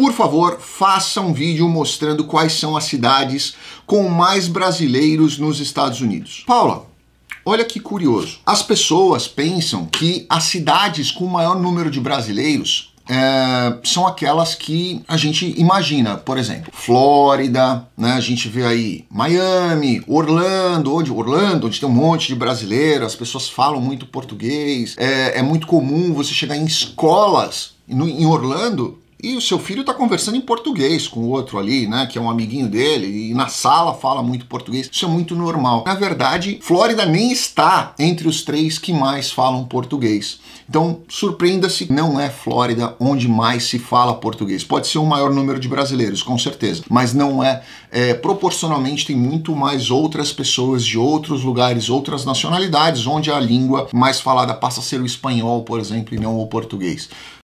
Por favor, faça um vídeo mostrando quais são as cidades com mais brasileiros nos Estados Unidos. Paula, olha que curioso. As pessoas pensam que as cidades com o maior número de brasileiros é, são aquelas que a gente imagina, por exemplo, Flórida, né? A gente vê aí Miami, Orlando, onde Orlando, onde tem um monte de brasileiros, as pessoas falam muito português, é, é muito comum você chegar em escolas no, em Orlando e o seu filho está conversando em português com o outro ali, né, que é um amiguinho dele, e na sala fala muito português. Isso é muito normal. Na verdade, Flórida nem está entre os três que mais falam português. Então, surpreenda-se, não é Flórida onde mais se fala português. Pode ser o maior número de brasileiros, com certeza, mas não é, é proporcionalmente tem muito mais outras pessoas de outros lugares, outras nacionalidades, onde a língua mais falada passa a ser o espanhol, por exemplo, e não o português.